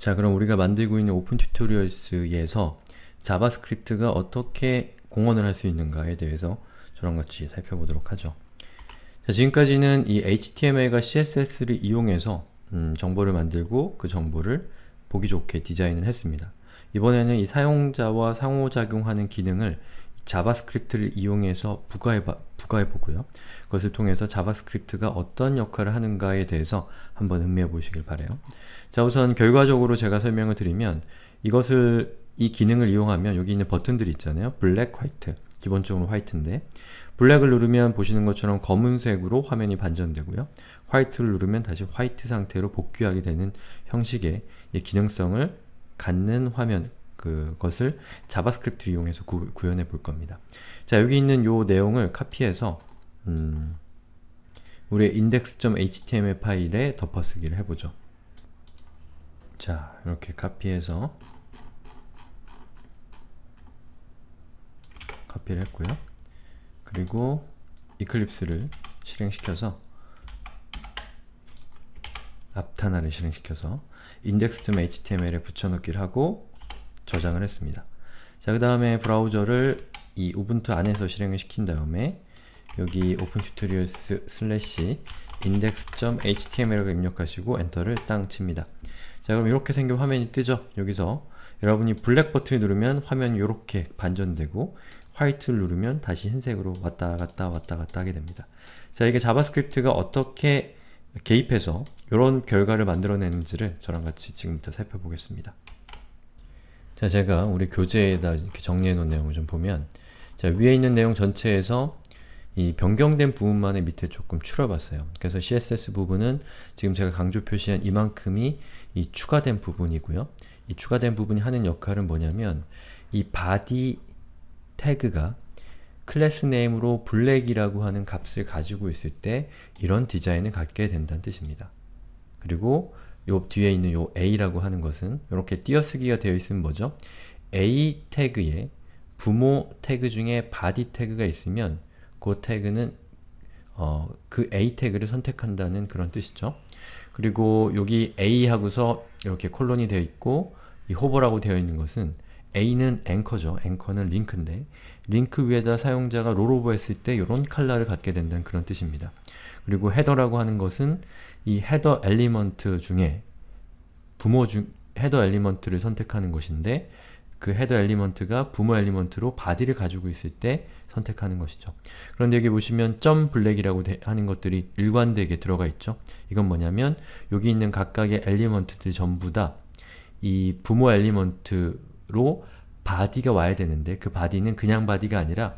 자 그럼 우리가 만들고 있는 오픈 튜토리얼스에서 자바스크립트가 어떻게 공헌을 할 수 있는가에 대해서 저랑 같이 살펴보도록 하죠. 자 지금까지는 이 HTML과 CSS를 이용해서 음, 정보를 만들고 그 정보를 보기 좋게 디자인을 했습니다. 이번에는 이 사용자와 상호작용하는 기능을 자바스크립트를 이용해서 부과해, 보고요. 그것을 통해서 자바스크립트가 어떤 역할을 하는가에 대해서 한번 음미해 보시길 바래요. 자 우선 결과적으로 제가 설명을 드리면 이것을 이 기능을 이용하면 여기 있는 버튼들이 있잖아요. 블랙, 화이트. 기본적으로 화이트인데 블랙을 누르면 보시는 것처럼 검은색으로 화면이 반전되고요. 화이트를 누르면 다시 화이트 상태로 복귀하게 되는 형식의 기능성을 갖는 화면, 그것을 자바스크립트를 이용해서 구, 현해 볼 겁니다. 자 여기 있는 요 내용을 카피해서 음, 우리의 index.html 파일에 덮어쓰기를 해보죠. 자 이렇게 카피해서 카피를 했고요. 그리고 이클립스를 실행시켜서 앞탄화를 실행시켜서 index.html에 붙여넣기를 하고 저장을 했습니다. 자, 그 다음에 브라우저를 이 우분투 안에서 실행을 시킨 다음에 여기 o p e n t 오픈 튜토리얼 l 슬래시 index.html을 입력하시고 엔터를 땅 칩니다. 자 그럼 이렇게 생긴 화면이 뜨죠? 여기서 여러분이 블랙 버튼을 누르면 화면이 이렇게 반전되고 화이트를 누르면 다시 흰색으로 왔다 갔다 왔다 갔다 하게 됩니다. 자 이게 자바스크립트가 어떻게 개입해서 이런 결과를 만들어내는지를 저랑 같이 지금부터 살펴보겠습니다. 자, 제가 우리 교재에다 이렇게 정리해 놓은 내용을 좀 보면 자, 위에 있는 내용 전체에서 이 변경된 부분만의 밑에 조금 추려봤어요. 그래서 CSS 부분은 지금 제가 강조 표시한 이만큼이 이 추가된 부분이고요. 이 추가된 부분이 하는 역할은 뭐냐면 이 body 태그가 클래스 네임으로 블랙이라고 하는 값을 가지고 있을 때 이런 디자인을 갖게 된다는 뜻입니다. 그리고 요 뒤에 있는 요 a라고 하는 것은 이렇게 띄어쓰기가 되어 있으면 뭐죠? a 태그에 부모 태그 중에 body 태그가 있으면 그 태그는 어, 그 a 태그를 선택한다는 그런 뜻이죠. 그리고 여기 a 하고서 이렇게 콜론이 되어 있고 이 호버라고 되어 있는 것은 a는 앵커죠. 앵커는 링크인데 링크 위에다 사용자가 롤오버 했을 때 이런 칼라를 갖게 된다는 그런 뜻입니다. 그리고 헤더라고 하는 것은 이 헤더 엘리먼트 중에 부모 중 헤더 엘리먼트를 선택하는 것인데 그 헤더 엘리먼트가 부모 엘리먼트로 바디를 가지고 있을 때 선택하는 것이죠. 그런데 여기 보시면 점 블랙이라고 하는 것들이 일관되게 들어가 있죠. 이건 뭐냐면 여기 있는 각각의 엘리먼트들 전부 다 이 부모 엘리먼트로 바디가 와야 되는데 그 바디는 그냥 바디가 아니라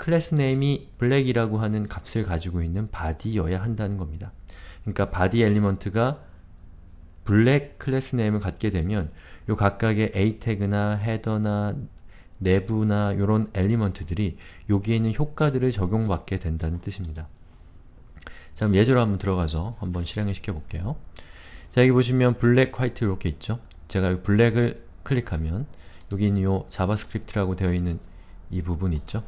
클래스 네임이 블랙이라고 하는 값을 가지고 있는 바디여야 한다는 겁니다. 그러니까 바디 엘리먼트가 블랙 클래스 네임을 갖게 되면 요 각각의 a 태그나 헤더나 내부나 요런 엘리먼트들이 여기에 있는 효과들을 적용받게 된다는 뜻입니다. 자 그럼 예제로 한번 들어가서 한번 실행을 시켜볼게요. 자 여기 보시면 블랙, 화이트 이렇게 있죠? 제가 블랙을 클릭하면 여기 있는 요 자바스크립트라고 되어 있는 이 부분 있죠?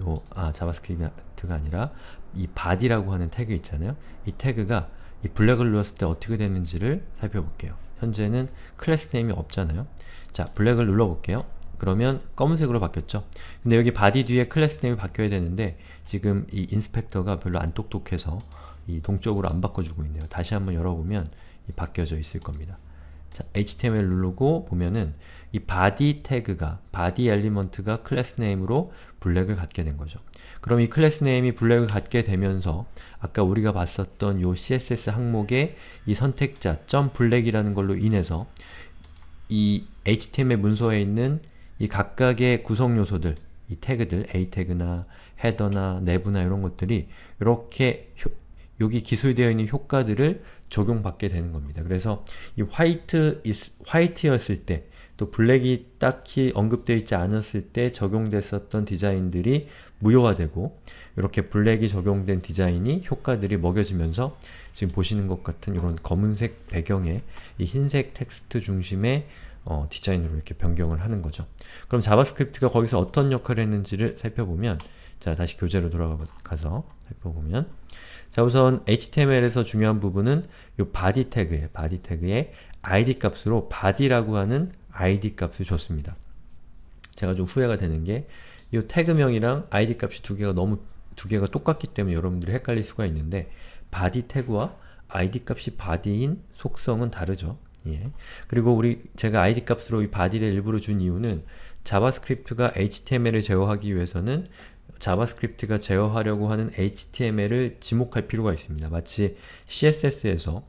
요, 아, 자바스크립트가 아니라 이 body라고 하는 태그 있잖아요. 이 태그가 이 블랙을 눌렀을 때 어떻게 되는지를 살펴볼게요. 현재는 클래스 네임이 없잖아요. 자, 블랙을 눌러볼게요. 그러면 검은색으로 바뀌었죠? 근데 여기 바디 뒤에 클래스 네임이 바뀌어야 되는데 지금 이 인스펙터가 별로 안 똑똑해서 이 동쪽으로 안 바꿔주고 있네요. 다시 한번 열어보면 이 바뀌어져 있을 겁니다. 자, HTML 누르고 보면은 이 body 태그가, body 엘리먼트가 클래스 네임으로 블랙을 갖게 된 거죠. 그럼 이 클래스 네임이 블랙을 갖게 되면서 아까 우리가 봤었던 요 css 항목의 이 선택자 b l a 이라는 걸로 인해서 이 html 문서에 있는 이 각각의 구성 요소들, 이 태그들, a 태그나 헤더나 내부나 이런 것들이 이렇게 여기 기술되어 있는 효과들을 적용받게 되는 겁니다. 그래서 이 화이트, 화이트였을 때, 또 블랙이 딱히 언급되어 있지 않았을 때 적용됐었던 디자인들이 무효화되고 이렇게 블랙이 적용된 디자인이 효과들이 먹여지면서 지금 보시는 것 같은 이런 검은색 배경에 이 흰색 텍스트 중심의 어, 디자인으로 이렇게 변경을 하는 거죠. 그럼 자바스크립트가 거기서 어떤 역할을 했는지를 살펴보면 자, 다시 교재로 돌아가서 살펴보면 자, 우선 HTML에서 중요한 부분은 이 body 태그에 body 태그에 id 값으로 body라고 하는 id 값을 줬습니다. 제가 좀 후회가 되는 게 이 태그명이랑 id 값이 두 개가 너무 두 개가 똑같기 때문에 여러분들이 헷갈릴 수가 있는데 body 태그와 id 값이 body인 속성은 다르죠. 예. 그리고 우리 제가 id 값으로 이 body를 일부러 준 이유는 자바스크립트가 HTML을 제어하기 위해서는 자바스크립트가 제어하려고 하는 HTML을 지목할 필요가 있습니다. 마치 CSS에서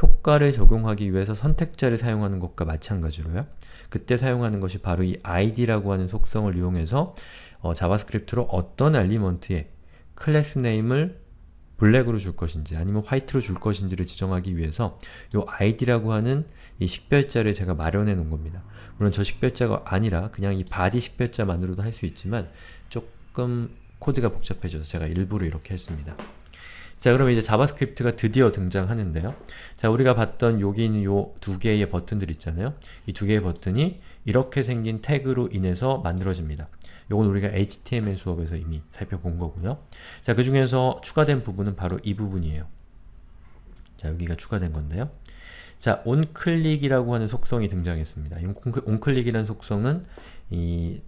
효과를 적용하기 위해서 선택자를 사용하는 것과 마찬가지로요. 그때 사용하는 것이 바로 이 id라고 하는 속성을 이용해서 어, 자바스크립트로 어떤 엘리먼트에 클래스 네임을 블랙으로 줄 것인지 아니면 화이트로 줄 것인지를 지정하기 위해서 이 id라고 하는 이 식별자를 제가 마련해 놓은 겁니다. 물론 저 식별자가 아니라 그냥 이 body 식별자만으로도 할 수 있지만 조 조금 코드가 복잡해져서 제가 일부러 이렇게 했습니다. 자 그럼 이제 자바스크립트가 드디어 등장하는데요. 자 우리가 봤던 여기 있는 요두 개의 버튼들 있잖아요. 이 두 개의 버튼이 이렇게 생긴 태그로 인해서 만들어집니다. 요건 우리가 HTML 수업에서 이미 살펴본 거고요. 자그 중에서 추가된 부분은 바로 이 부분이에요. 자 여기가 추가된 건데요. 자 onClick이라고 하는 속성이 등장했습니다. 이 onClick이라는 속성은 이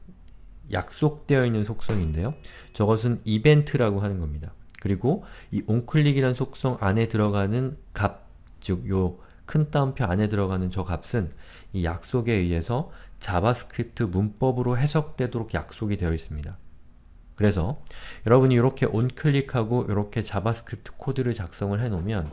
약속되어 있는 속성인데요. 저것은 이벤트라고 하는 겁니다. 그리고 이 onClick이라는 속성 안에 들어가는 값, 즉 요 큰 따옴표 안에 들어가는 저 값은 이 약속에 의해서 자바스크립트 문법으로 해석되도록 약속이 되어 있습니다. 그래서 여러분이 이렇게 onClick하고 이렇게 자바스크립트 코드를 작성을 해놓으면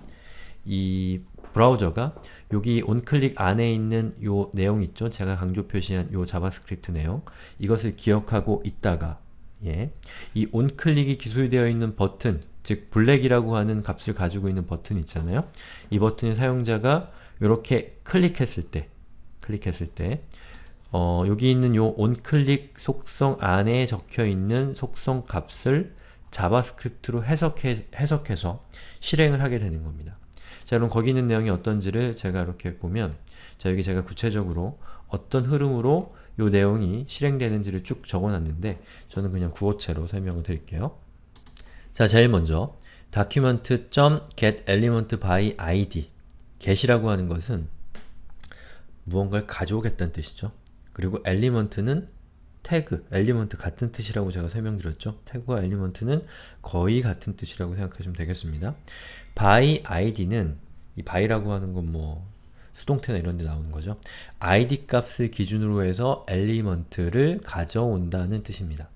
이 브라우저가 여기 온클릭 안에 있는 요 내용 있죠? 제가 강조 표시한 요 자바스크립트 내용 이것을 기억하고 있다가 예, 이 온클릭이 기술되어 있는 버튼 즉 블랙이라고 하는 값을 가지고 있는 버튼 있잖아요? 이 버튼을 사용자가 이렇게 클릭했을 때 클릭했을 때 어, 여기 있는 요 onClick 속성 안에 적혀있는 속성 값을 자바스크립트로 해석해, 해석해서 실행을 하게 되는 겁니다. 자 그럼 거기 있는 내용이 어떤지를 제가 이렇게 보면 자 여기 제가 구체적으로 어떤 흐름으로 요 내용이 실행되는지를 쭉 적어놨는데 저는 그냥 구어체로 설명을 드릴게요. 자 제일 먼저 document.getElementById get이라고 하는 것은 무언가를 가져오겠다는 뜻이죠. 그리고 element는 태그, 엘리먼트 같은 뜻이라고 제가 설명드렸죠. 태그와 엘리먼트는 거의 같은 뜻이라고 생각하시면 되겠습니다. by id는 이 by라고 하는 건 뭐 수동태나 이런 데 나오는 거죠. id 값을 기준으로 해서 엘리먼트를 가져온다는 뜻입니다.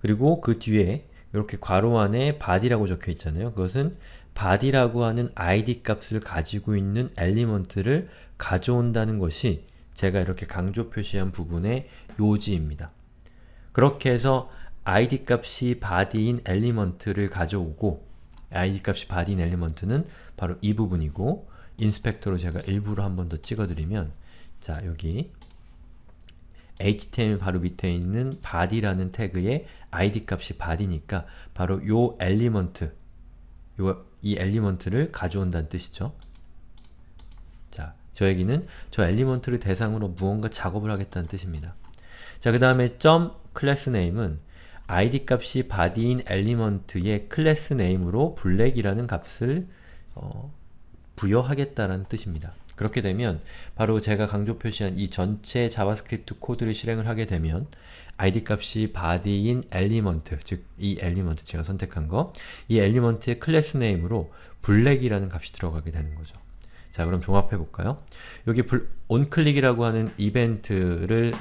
그리고 그 뒤에 이렇게 괄호 안에 body라고 적혀 있잖아요. 그것은 body라고 하는 id 값을 가지고 있는 엘리먼트를 가져온다는 것이 제가 이렇게 강조 표시한 부분의 요지입니다. 그렇게 해서 id 값이 body인 엘리먼트를 가져오고 id 값이 body인 엘리먼트는 바로 이 부분이고 인스펙터로 제가 일부러 한 번 더 찍어드리면 자 여기 html 바로 밑에 있는 body라는 태그의 id 값이 body니까 바로 요 엘리먼트 요, 이 엘리먼트를 가져온다는 뜻이죠. 자, 저에게는 저 엘리먼트를 대상으로 무언가 작업을 하겠다는 뜻입니다. 자, 그 다음에 점 클래스 네임은 id 값이 바디인 엘리먼트의 클래스 네임으로 블랙이라는 값을 어, 부여하겠다라는 뜻입니다. 그렇게 되면 바로 제가 강조 표시한 이 전체 자바스크립트 코드를 실행을 하게 되면 id 값이 body인 엘리먼트, 즉 이 엘리먼트 제가 선택한 거, 이 엘리먼트의 클래스 네임으로 블랙이라는 값이 들어가게 되는 거죠. 자 그럼 종합해 볼까요? 여기 o n c l 이라고 하는 이벤트를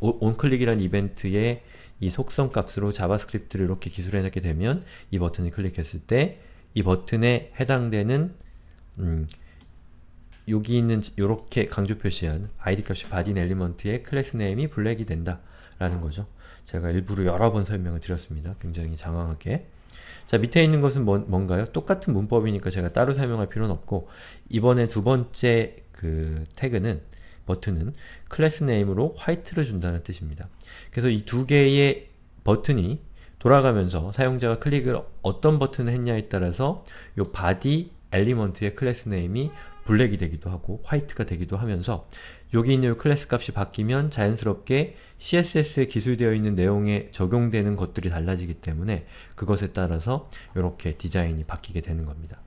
온클릭이란 이벤트의 이 속성 값으로 자바스크립트를 이렇게 기술해내게 되면 이 버튼을 클릭했을 때 이 버튼에 해당되는 음, 여기 있는 이렇게 강조 표시한 id 값이 바딘 엘리먼트의 클래스 네임이 블랙이 된다 라는 거죠. 제가 일부러 여러 번 설명을 드렸습니다. 굉장히 장황하게. 자 밑에 있는 것은 뭔, 뭔가요? 똑같은 문법이니까 제가 따로 설명할 필요는 없고 이번에 두 번째 그 태그는 버튼은 클래스 네임으로 화이트를 준다는 뜻입니다. 그래서 이 두 개의 버튼이 돌아가면서 사용자가 클릭을 어떤 버튼을 했냐에 따라서 이 body 엘리먼트의 클래스 네임이 블랙이 되기도 하고 화이트가 되기도 하면서 여기 있는 클래스 값이 바뀌면 자연스럽게 CSS에 기술되어 있는 내용에 적용되는 것들이 달라지기 때문에 그것에 따라서 이렇게 디자인이 바뀌게 되는 겁니다.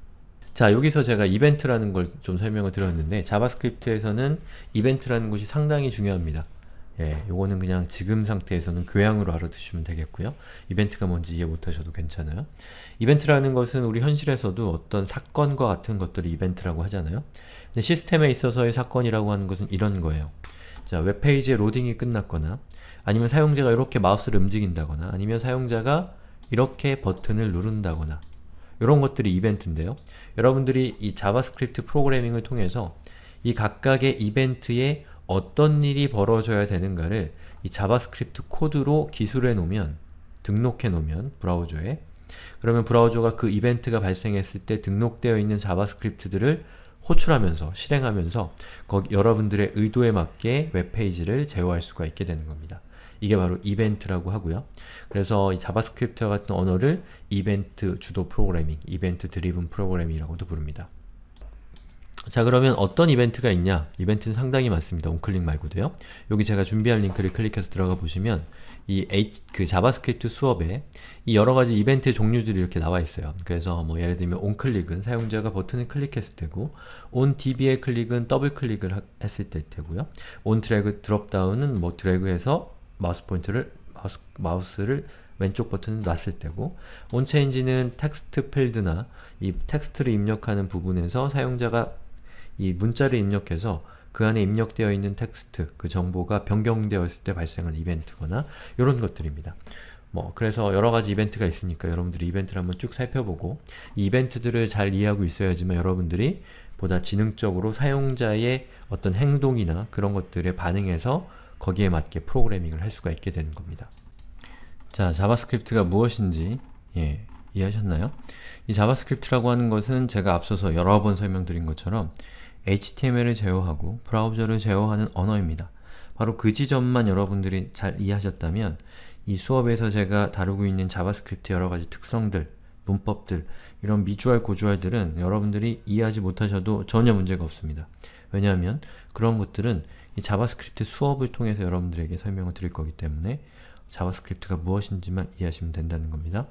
자 여기서 제가 이벤트라는 걸 좀 설명을 드렸는데 자바스크립트에서는 이벤트라는 것이 상당히 중요합니다. 예, 요거는 그냥 지금 상태에서는 교양으로 알아두시면 되겠고요. 이벤트가 뭔지 이해 못하셔도 괜찮아요. 이벤트라는 것은 우리 현실에서도 어떤 사건과 같은 것들을 이벤트라고 하잖아요. 근데 시스템에 있어서의 사건이라고 하는 것은 이런 거예요. 자, 웹페이지의 로딩이 끝났거나 아니면 사용자가 이렇게 마우스를 움직인다거나 아니면 사용자가 이렇게 버튼을 누른다거나 이런 것들이 이벤트인데요. 여러분들이 이 자바스크립트 프로그래밍을 통해서 이 각각의 이벤트에 어떤 일이 벌어져야 되는가를 이 자바스크립트 코드로 기술해 놓으면 등록해 놓으면 브라우저에 그러면 브라우저가 그 이벤트가 발생했을 때 등록되어 있는 자바스크립트들을 호출하면서 실행하면서 여러분들의 의도에 맞게 웹페이지를 제어할 수가 있게 되는 겁니다. 이게 바로 이벤트라고 하고요. 그래서 이 자바스크립트와 같은 언어를 이벤트 주도 프로그래밍, 이벤트 드리븐 프로그래밍이라고도 부릅니다. 자 그러면 어떤 이벤트가 있냐? 이벤트는 상당히 많습니다. 온클릭 말고도요. 여기 제가 준비한 링크를 클릭해서 들어가 보시면 이 H, 그 자바스크립트 수업에 이 여러가지 이벤트의 종류들이 이렇게 나와 있어요. 그래서 뭐 예를 들면 온클릭은 사용자가 버튼을 클릭했을 때고 온DB의 클릭은 더블클릭을 했을 때 테고요. 온드래그 드롭다운은 뭐 드래그해서 마우스 포인트를 마우스, 마우스를 왼쪽 버튼을 놨을 때고 온체인지는 텍스트 필드나 이 텍스트를 입력하는 부분에서 사용자가 이 문자를 입력해서 그 안에 입력되어 있는 텍스트, 그 정보가 변경되었을 때발생하는 이벤트거나 이런 것들입니다. 뭐 그래서 여러가지 이벤트가 있으니까 여러분들이 이벤트를 한번 쭉 살펴보고 이 이벤트들을 잘 이해하고 있어야지만 여러분들이 보다 지능적으로 사용자의 어떤 행동이나 그런 것들에 반응해서 거기에 맞게 프로그래밍을 할 수가 있게 되는 겁니다. 자, 자바스크립트가 무엇인지 예, 이해하셨나요? 이 자바스크립트라고 하는 것은 제가 앞서서 여러 번 설명드린 것처럼 HTML을 제어하고 브라우저를 제어하는 언어입니다. 바로 그 지점만 여러분들이 잘 이해하셨다면 이 수업에서 제가 다루고 있는 자바스크립트 여러가지 특성들, 문법들, 이런 미주알 고주알들은 여러분들이 이해하지 못하셔도 전혀 문제가 없습니다. 왜냐하면 그런 것들은 이 자바스크립트 수업을 통해서 여러분들에게 설명을 드릴 거기 때문에 자바스크립트가 무엇인지만 이해하시면 된다는 겁니다.